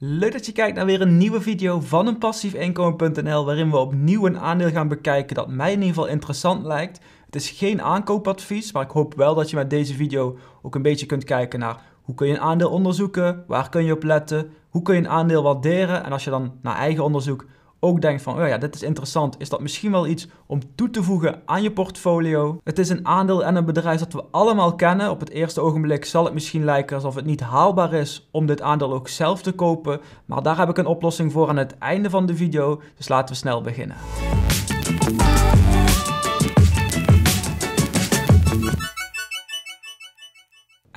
Leuk dat je kijkt naar weer een nieuwe video van een passiefinkomen.nl waarin we opnieuw een aandeel gaan bekijken dat mij in ieder geval interessant lijkt. Het is geen aankoopadvies, maar ik hoop wel dat je met deze video ook een beetje kunt kijken naar hoe kun je een aandeel onderzoeken, waar kun je op letten, hoe kun je een aandeel waarderen en als je dan naar eigen onderzoek ook denkt van, oh ja, dit is interessant, is dat misschien wel iets om toe te voegen aan je portfolio. Het is een aandeel en een bedrijf dat we allemaal kennen. Op het eerste ogenblik zal het misschien lijken alsof het niet haalbaar is om dit aandeel ook zelf te kopen, maar daar heb ik een oplossing voor aan het einde van de video, dus laten we snel beginnen.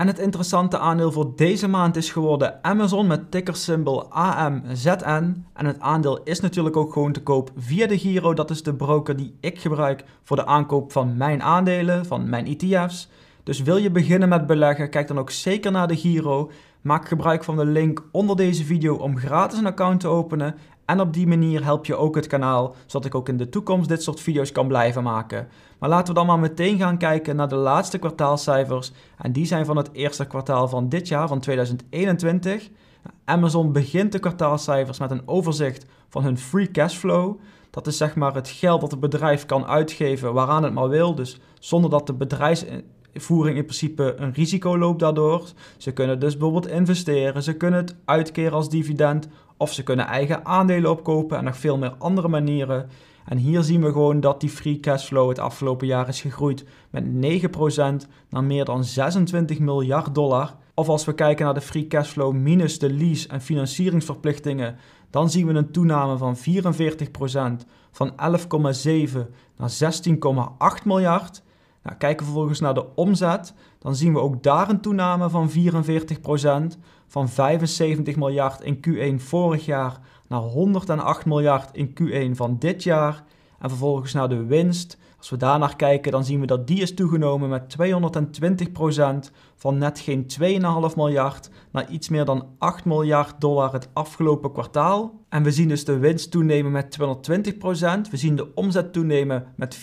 En het interessante aandeel voor deze maand is geworden Amazon met tickersymbool AMZN. En het aandeel is natuurlijk ook gewoon te koop via de Giro. Dat is de broker die ik gebruik voor de aankoop van mijn aandelen, van mijn ETF's. Dus wil je beginnen met beleggen, kijk dan ook zeker naar de Giro. Maak gebruik van de link onder deze video om gratis een account te openen en op die manier help je ook het kanaal, zodat ik ook in de toekomst dit soort video's kan blijven maken. Maar laten we dan maar meteen gaan kijken naar de laatste kwartaalcijfers. En die zijn van het eerste kwartaal van dit jaar, van 2021. Amazon begint de kwartaalcijfers met een overzicht van hun free cash flow. Dat is zeg maar het geld dat het bedrijf kan uitgeven waaraan het maar wil. Dus zonder dat de bedrijfsvoering in principe een risico loopt daardoor. Ze kunnen dus bijvoorbeeld investeren, ze kunnen het uitkeren als dividend of ze kunnen eigen aandelen opkopen en nog veel meer andere manieren. En hier zien we gewoon dat die free cashflow het afgelopen jaar is gegroeid met 9% naar meer dan 26 miljard dollar. Of als we kijken naar de free cashflow minus de lease en financieringsverplichtingen, dan zien we een toename van 44% van 11,7 naar 16,8 miljard. Nou, kijken we vervolgens naar de omzet, dan zien we ook daar een toename van 44%, van 75 miljard in Q1 vorig jaar naar 108 miljard in Q1 van dit jaar. En vervolgens naar de winst. Als we daarnaar kijken, dan zien we dat die is toegenomen met 220% van net geen 2,5 miljard naar iets meer dan 8 miljard dollar het afgelopen kwartaal. En we zien dus de winst toenemen met 220%. We zien de omzet toenemen met 44%.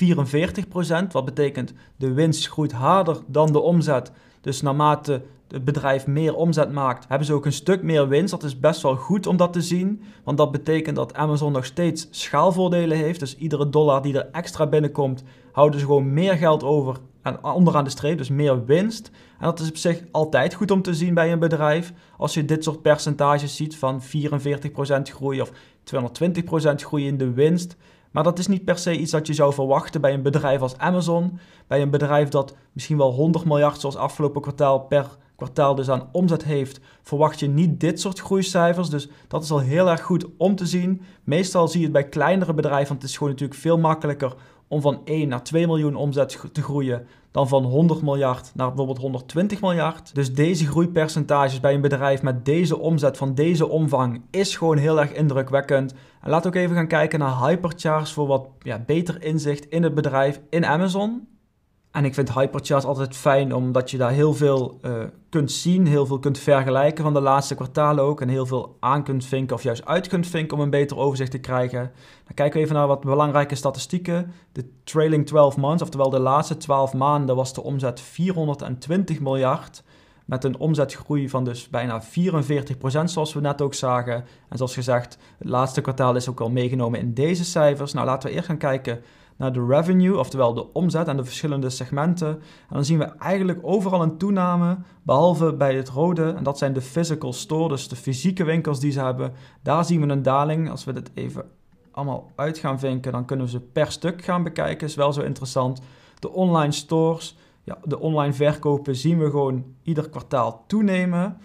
Wat betekent de winst groeit harder dan de omzet. Dus naarmate het bedrijf meer omzet maakt, hebben ze ook een stuk meer winst. Dat is best wel goed om dat te zien, want dat betekent dat Amazon nog steeds schaalvoordelen heeft. Dus iedere dollar die er extra binnenkomt, houden ze gewoon meer geld over en onderaan de streep, dus meer winst. En dat is op zich altijd goed om te zien bij een bedrijf. Als je dit soort percentages ziet van 44% groei of 220% groei in de winst, maar dat is niet per se iets dat je zou verwachten bij een bedrijf als Amazon. Bij een bedrijf dat misschien wel 100 miljard, zoals afgelopen kwartaal, per kwartaal dus aan omzet heeft, verwacht je niet dit soort groeicijfers. Dus dat is al heel erg goed om te zien. Meestal zie je het bij kleinere bedrijven, het is gewoon natuurlijk veel makkelijker om van 1 naar 2 miljoen omzet te groeien dan van 100 miljard naar bijvoorbeeld 120 miljard. Dus deze groeipercentages bij een bedrijf met deze omzet van deze omvang is gewoon heel erg indrukwekkend. En laat ook even gaan kijken naar hyperchars voor wat ja, beter inzicht in het bedrijf in Amazon. En ik vind hyperchart altijd fijn, omdat je daar heel veel eh, kunt zien, heel veel kunt vergelijken van de laatste kwartalen ook. En heel veel aan kunt vinken of juist uit kunt vinken om een beter overzicht te krijgen. kijken we even naar wat belangrijke statistieken. De trailing 12 months, oftewel de laatste 12 maanden, was de omzet 420 miljard. Met een omzetgroei van dus bijna 44%, zoals we net ook zagen. En zoals gezegd, het laatste kwartaal is ook al meegenomen in deze cijfers. Nou, laten we eerst gaan kijken naar de revenue, oftewel de omzet en de verschillende segmenten. En dan zien we eigenlijk overal een toename, behalve bij het rode. En dat zijn de physical store, dus de fysieke winkels die ze hebben. Daar zien we een daling. Als we dit even allemaal uit gaan vinken, dan kunnen we ze per stuk gaan bekijken. Is wel zo interessant. De online stores, ja, de online verkopen zien we gewoon ieder kwartaal toenemen.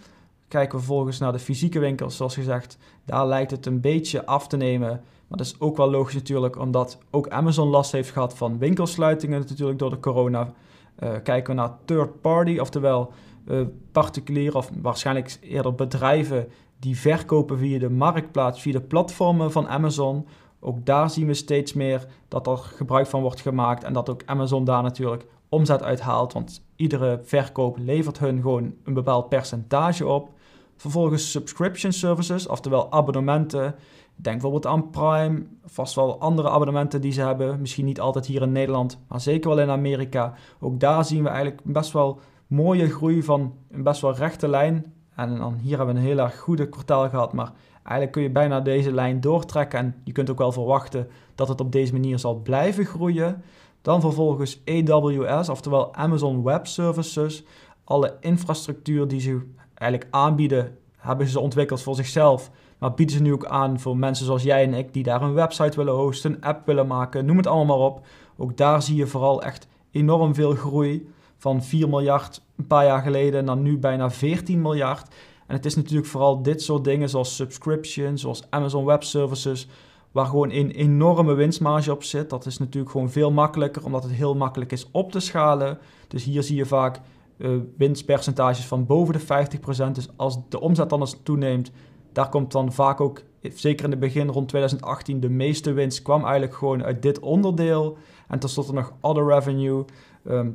Kijken we vervolgens naar de fysieke winkels, zoals gezegd, daar lijkt het een beetje af te nemen dat is ook wel logisch natuurlijk, omdat ook Amazon last heeft gehad van winkelsluitingen natuurlijk door de corona. Eh, kijken we naar third party, oftewel uh, eh, particulier of waarschijnlijk eerder bedrijven die verkopen via de marktplaats, via de platformen van Amazon. Ook daar zien we steeds meer dat er gebruik van wordt gemaakt en dat ook Amazon daar natuurlijk omzet uit haalt, want iedere verkoop levert hun gewoon een bepaald percentage op. Vervolgens subscription services, oftewel abonnementen, Denk bijvoorbeeld aan Prime, vast wel andere abonnementen die ze hebben. Misschien niet altijd hier in Nederland, maar zeker wel in Amerika. Ook daar zien we eigenlijk best wel mooie groei van een best wel rechte lijn. En dan hier hebben we een heel erg goede kwartaal gehad, maar eigenlijk kun je bijna deze lijn doortrekken. En je kunt ook wel verwachten dat het op deze manier zal blijven groeien. Dan vervolgens AWS, oftewel Amazon Web Services. Alle infrastructuur die ze eigenlijk aanbieden, hebben ze ontwikkeld voor zichzelf. Maar bieden ze nu ook aan voor mensen zoals jij en ik die daar een website willen hosten, een app willen maken, noem het allemaal maar op. Ook daar zie je vooral echt enorm veel groei van 4 miljard een paar jaar geleden naar nu bijna 14 miljard. En het is natuurlijk vooral dit soort dingen zoals subscriptions, zoals Amazon Web Services, waar gewoon een enorme winstmarge op zit. Dat is natuurlijk gewoon veel makkelijker, omdat het heel makkelijk is op te schalen. Dus hier zie je vaak eh, winstpercentages van boven de 50%. Dus als de omzet dan eens toeneemt, daar komt dan vaak ook, zeker in het begin rond 2018, de meeste winst kwam eigenlijk gewoon uit dit onderdeel. En tenslotte nog other revenue ehm,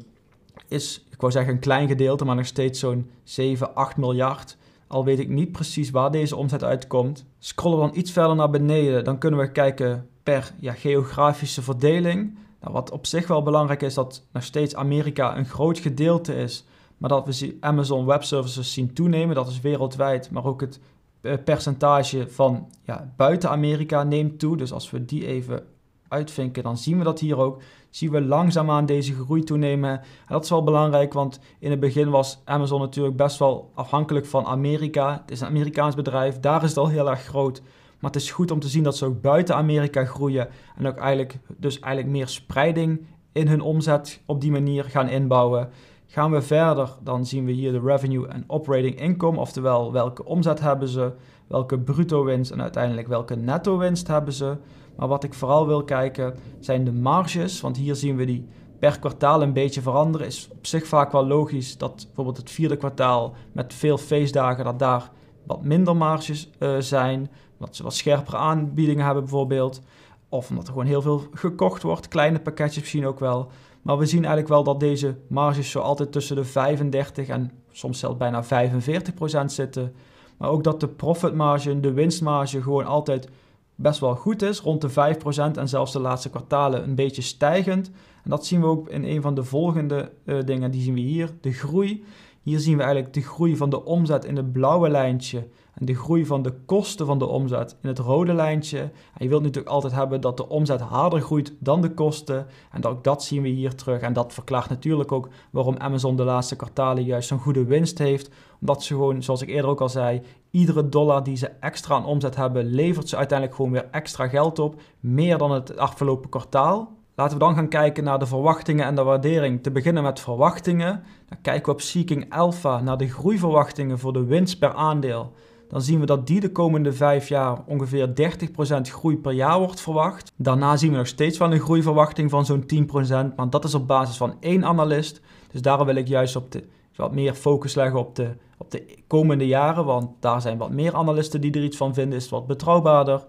is, ik wou zeggen een klein gedeelte, maar nog steeds zo'n 7, 8 miljard. Al weet ik niet precies waar deze omzet uitkomt. Scrollen we dan iets verder naar beneden, dan kunnen we kijken per ja, geografische verdeling. Nou, wat op zich wel belangrijk is, dat nog steeds Amerika een groot gedeelte is. Maar dat we Amazon Web Services zien toenemen, dat is wereldwijd. Maar ook het eh, percentage van ja, buiten Amerika neemt toe. Dus als we die even uitvinken, dan zien we dat hier ook. Zien we langzaamaan deze groei toenemen. dat is wel belangrijk, want in het begin was Amazon natuurlijk best wel afhankelijk van Amerika. Het is een Amerikaans bedrijf, daar is het al heel erg groot. Maar het is goed om te zien dat ze ook buiten Amerika groeien. En ook eigenlijk, dus eigenlijk meer spreiding in hun omzet op die manier gaan inbouwen. Gaan we verder, dan zien we hier de revenue en operating income, oftewel welke omzet hebben ze, welke bruto winst en uiteindelijk welke netto winst hebben ze. Maar wat ik vooral wil kijken zijn de marges, want hier zien we die per kwartaal een beetje veranderen. Is op zich vaak wel logisch dat bijvoorbeeld het vierde kwartaal met veel feestdagen, dat daar wat minder marges eh, zijn, dat ze wat scherpere aanbiedingen hebben bijvoorbeeld. Of hmm. omdat er gewoon heel veel gekocht wordt, kleine pakketjes misschien ook wel. Maar we zien eigenlijk wel dat deze marges zo altijd tussen de 35 en soms zelfs bijna 45 procent zitten. Maar ook dat de profitmarge, de winstmarge gewoon altijd best wel goed is, rond de 5 procent en zelfs de laatste kwartalen een beetje stijgend. En dat zien we ook in een van de volgende eh, dingen, die zien we hier, de groei. Hier zien we eigenlijk de groei van de omzet in het blauwe lijntje de groei van de kosten van de omzet in het rode lijntje. En je wilt natuurlijk altijd hebben dat de omzet harder groeit dan de kosten. En ook dat zien we hier terug. En dat verklaart natuurlijk ook waarom Amazon de laatste kwartalen juist zo'n goede winst heeft. Omdat ze gewoon, zoals ik eerder ook al zei, iedere dollar die ze extra aan omzet hebben, levert ze uiteindelijk gewoon weer extra geld op. Meer dan het afgelopen kwartaal. Laten we dan gaan kijken naar de verwachtingen en de waardering. Te beginnen met verwachtingen. Dan kijken we op Seeking Alpha naar de groeiverwachtingen voor de winst per aandeel dan zien we dat die de komende vijf jaar ongeveer 30% groei per jaar wordt verwacht. Daarna zien we nog steeds wel een groeiverwachting van zo'n 10%, maar dat is op basis van één analist. Dus daarom wil ik juist op de, wat meer focus leggen op de, op de komende jaren, want daar zijn wat meer analisten die er iets van vinden, is wat betrouwbaarder.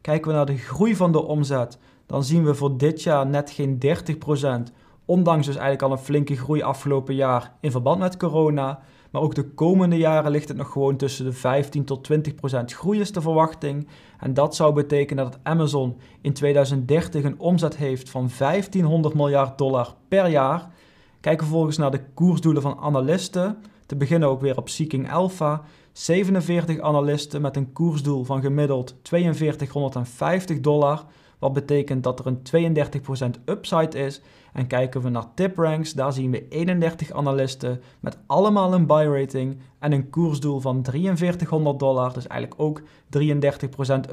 Kijken we naar de groei van de omzet, dan zien we voor dit jaar net geen 30%. Ondanks dus eigenlijk al een flinke groei afgelopen jaar in verband met corona. Maar ook de komende jaren ligt het nog gewoon tussen de 15 tot 20 procent groei is de verwachting. En dat zou betekenen dat Amazon in 2030 een omzet heeft van 1500 miljard dollar per jaar. Kijk vervolgens naar de koersdoelen van analisten. Te beginnen ook weer op Seeking Alpha. 47 analisten met een koersdoel van gemiddeld 4250 dollar. Wat betekent dat er een 32% upside is en kijken we naar tipranks, daar zien we 31 analisten met allemaal een buy rating en een koersdoel van 4300 dollar, dus eigenlijk ook 33%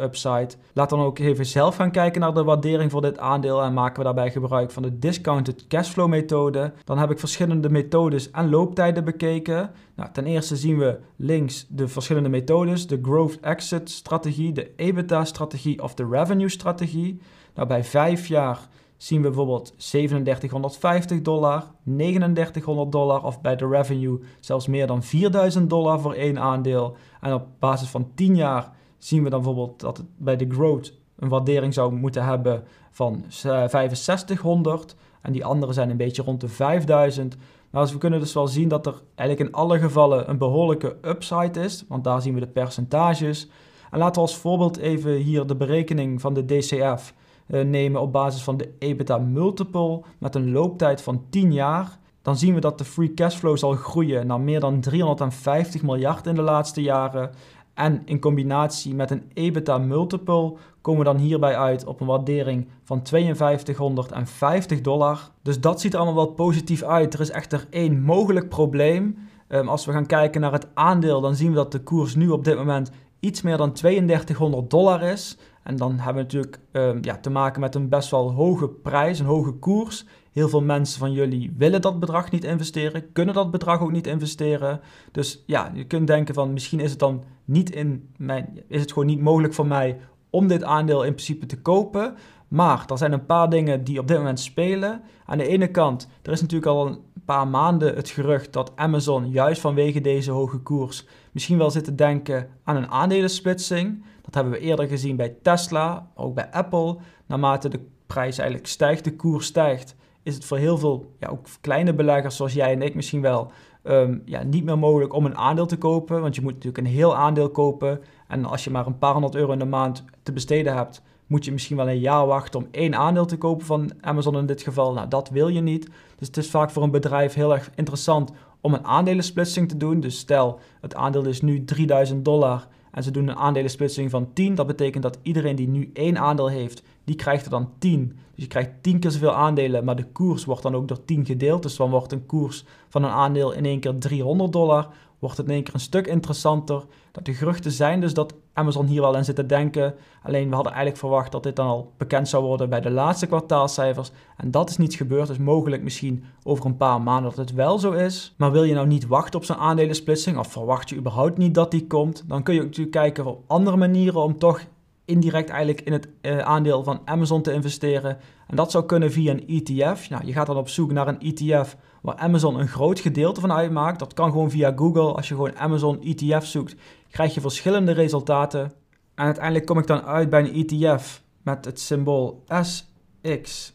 upside. Laat dan ook even zelf gaan kijken naar de waardering voor dit aandeel en maken we daarbij gebruik van de discounted cashflow methode. Dan heb ik verschillende methodes en looptijden bekeken. Nou, ten eerste zien we links de verschillende methodes, de growth exit strategie, de EBITDA strategie of de revenue strategie. Nou, bij 5 jaar zien we bijvoorbeeld 3750 dollar, 3900 dollar of bij de revenue zelfs meer dan 4000 dollar voor één aandeel. En op basis van 10 jaar zien we dan bijvoorbeeld dat het bij de growth een waardering zou moeten hebben van 6500 eh, en die andere zijn een beetje rond de 5000. Maar we kunnen dus wel zien dat er eigenlijk in alle gevallen een behoorlijke upside is, want daar zien we de percentages. En laten we als voorbeeld even hier de berekening van de DCF eh, nemen op basis van de EBITDA multiple met een looptijd van 10 jaar, dan zien we dat de free cashflow zal groeien naar meer dan 350 miljard in de laatste jaren. En in combinatie met een EBITDA multiple komen we dan hierbij uit op een waardering van 5250 dollar. Dus dat ziet er allemaal wel positief uit. Er is echter één mogelijk probleem. Ehm, als we gaan kijken naar het aandeel, dan zien we dat de koers nu op dit moment iets meer dan 3200 dollar is. En dan hebben we natuurlijk ehm, ja, te maken met een best wel hoge prijs, een hoge koers. Heel veel mensen van jullie willen dat bedrag niet investeren, kunnen dat bedrag ook niet investeren. Dus ja, je kunt denken van misschien is het dan niet in mijn, is het gewoon niet mogelijk voor mij om dit aandeel in principe te kopen. Maar er zijn een paar dingen die op dit moment spelen. Aan de ene kant, er is natuurlijk al een paar maanden het gerucht dat Amazon juist vanwege deze hoge koers misschien wel zit te denken aan een aandelensplitsing. Dat hebben we eerder gezien bij Tesla, ook bij Apple. Naarmate de prijs eigenlijk stijgt, de koers stijgt, is het voor heel veel, ja, ook kleine beleggers zoals jij en ik misschien wel, ehm, ja, niet meer mogelijk om een aandeel te kopen. Want je moet natuurlijk een heel aandeel kopen. En als je maar een paar honderd euro in de maand te besteden hebt, moet je misschien wel een jaar wachten om één aandeel te kopen van Amazon in dit geval. Nou, dat wil je niet. Dus het is vaak voor een bedrijf heel erg interessant om een aandelensplitsing te doen. Dus stel, het aandeel is nu 3000 dollar en ze doen een aandelensplitsing van 10. Dat betekent dat iedereen die nu één aandeel heeft, die krijgt er dan 10. Dus je krijgt 10 keer zoveel aandelen, maar de koers wordt dan ook door 10 gedeeld. Dus dan wordt een koers van een aandeel in één keer 300 dollar wordt het in één keer een stuk interessanter. Dat de geruchten zijn dus dat Amazon hier wel aan zit te denken. Alleen we hadden eigenlijk verwacht dat dit dan al bekend zou worden bij de laatste kwartaalcijfers. En dat is niet gebeurd, dus mogelijk misschien over een paar maanden dat het wel zo is. Maar wil je nou niet wachten op zo'n splitsing, of verwacht je überhaupt niet dat die komt? Dan kun je natuurlijk kijken op andere manieren om toch indirect eigenlijk in het eh, aandeel van Amazon te investeren. En dat zou kunnen via een ETF. Nou, je gaat dan op zoek naar een ETF waar Amazon een groot gedeelte van uitmaakt. Dat kan gewoon via Google. Als je gewoon Amazon ETF zoekt, krijg je verschillende resultaten. En uiteindelijk kom ik dan uit bij een ETF met het symbool SXLY.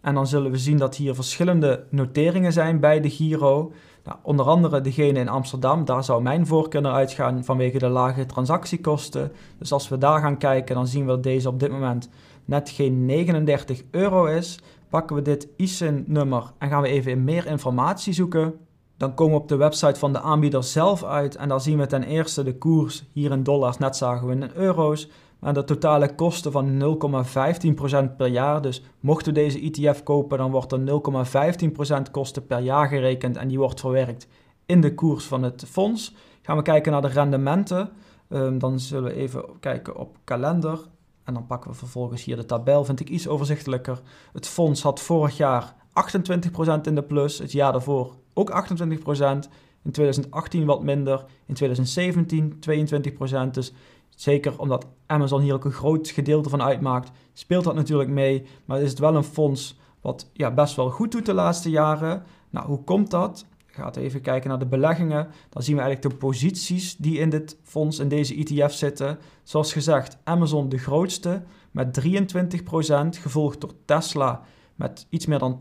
En dan zullen we zien dat hier verschillende noteringen zijn bij de Giro. Nou, onder andere degene in Amsterdam, daar zou mijn voorkeur naar uitgaan vanwege de lage transactiekosten. Dus als we daar gaan kijken, dan zien we dat deze op dit moment net geen 39 euro is. Pakken we dit ISIN-nummer en gaan we even in meer informatie zoeken. Dan komen we op de website van de aanbieder zelf uit en daar zien we ten eerste de koers hier in dollars, net zagen we in euro's aan de totale kosten van 0,15% per jaar. Dus mocht u deze ETF kopen, dan wordt er 0,15% kosten per jaar gerekend en die wordt verwerkt in de koers van het fonds. Gaan we kijken naar de rendementen. Ehm, dan zullen we even kijken op kalender. En dan pakken we vervolgens hier de tabel, vind ik iets overzichtelijker. Het fonds had vorig jaar 28% in de plus, het jaar daarvoor ook 28%. In 2018 wat minder, in 2017 22%. Dus Zeker omdat Amazon hier ook een groot gedeelte van uitmaakt, speelt dat natuurlijk mee. Maar is het wel een fonds wat ja, best wel goed doet de laatste jaren. Nou, hoe komt dat? Gaat even kijken naar de beleggingen. Dan zien we eigenlijk de posities die in dit fonds, in deze ETF zitten. Zoals gezegd, Amazon de grootste met 23%, gevolgd door Tesla met iets meer dan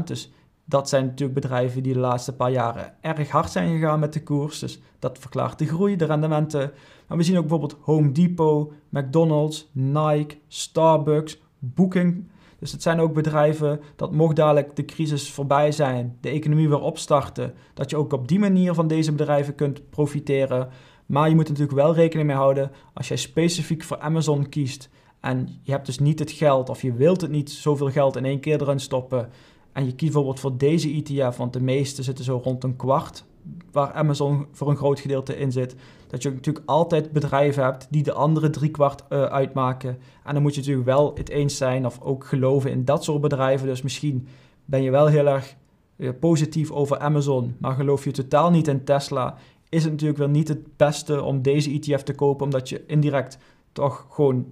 12%. Dus dat zijn natuurlijk bedrijven die de laatste paar jaren erg hard zijn gegaan met de koers. Dus dat verklaart de groei, de rendementen. Maar we zien ook bijvoorbeeld Home Depot, McDonald's, Nike, Starbucks, Booking. Dus het zijn ook bedrijven dat mocht dadelijk de crisis voorbij zijn, de economie weer opstarten, dat je ook op die manier van deze bedrijven kunt profiteren. Maar je moet er natuurlijk wel rekening mee houden als jij specifiek voor Amazon kiest en je hebt dus niet het geld of je wilt het niet zoveel geld in één keer erin stoppen en je kiest bijvoorbeeld voor deze ETF, want de meeste zitten zo rond een kwart, waar Amazon voor een groot gedeelte in zit. Dat je natuurlijk altijd bedrijven hebt die de andere drie kwart eh, uitmaken. En dan moet je natuurlijk wel het eens zijn of ook geloven in dat soort bedrijven. Dus misschien ben je wel heel erg eh, positief over Amazon, maar geloof je totaal niet in Tesla. Is het natuurlijk wel niet het beste om deze ETF te kopen, omdat je indirect toch gewoon 13%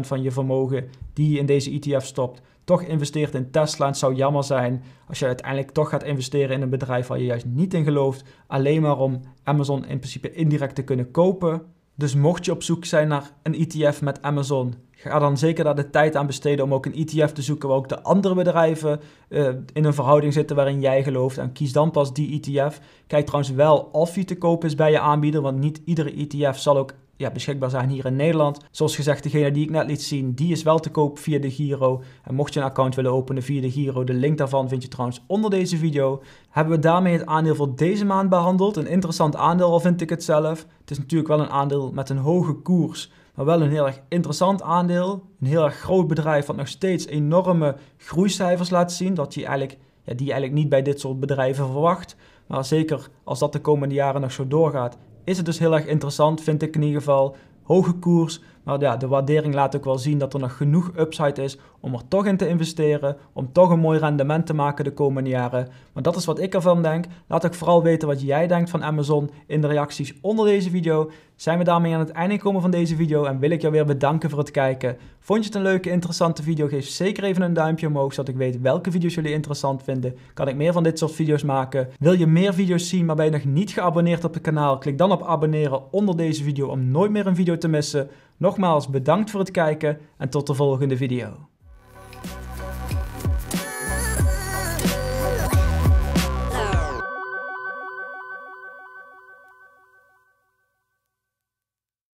van je vermogen die je in deze ETF stopt, toch investeert in Tesla. Het zou jammer zijn als je uiteindelijk toch gaat investeren in een bedrijf waar je juist niet in gelooft, alleen maar om Amazon in principe indirect te kunnen kopen. Dus mocht je op zoek zijn naar een ETF met Amazon, ga dan zeker daar de tijd aan besteden om ook een ETF te zoeken waar ook de andere bedrijven eh, in een verhouding zitten waarin jij gelooft. En kies dan pas die ETF. Kijk trouwens wel of die te koop is bij je aanbieder, want niet iedere ETF zal ook ja, beschikbaar zijn hier in Nederland. Zoals gezegd, degene die ik net liet zien, die is wel te koop via de Giro. En mocht je een account willen openen via de Giro, de link daarvan vind je trouwens onder deze video. Hebben we daarmee het aandeel voor deze maand behandeld. Een interessant aandeel al vind ik het zelf. Het is natuurlijk wel een aandeel met een hoge koers, maar wel een heel erg interessant aandeel. Een heel erg groot bedrijf wat nog steeds enorme groeicijfers laat zien, dat je eigenlijk, ja, die je eigenlijk niet bij dit soort bedrijven verwacht. Maar zeker als dat de komende jaren nog zo doorgaat, is het dus heel erg interessant, vind ik in ieder geval. Hoge koers, maar ja, de waardering laat ook wel zien dat er nog genoeg upside is om er toch in te investeren, om toch een mooi rendement te maken de komende jaren. Maar dat is wat ik ervan denk. Laat ook vooral weten wat jij denkt van Amazon in de reacties onder deze video. Zijn we daarmee aan het einde komen van deze video en wil ik jou weer bedanken voor het kijken. Vond je het een leuke, interessante video? Geef zeker even een duimpje omhoog, zodat ik weet welke video's jullie interessant vinden. Kan ik meer van dit soort video's maken? Wil je meer video's zien, maar ben je nog niet geabonneerd op het kanaal? Klik dan op abonneren onder deze video om nooit meer een video te missen. Nogmaals bedankt voor het kijken en tot de volgende video.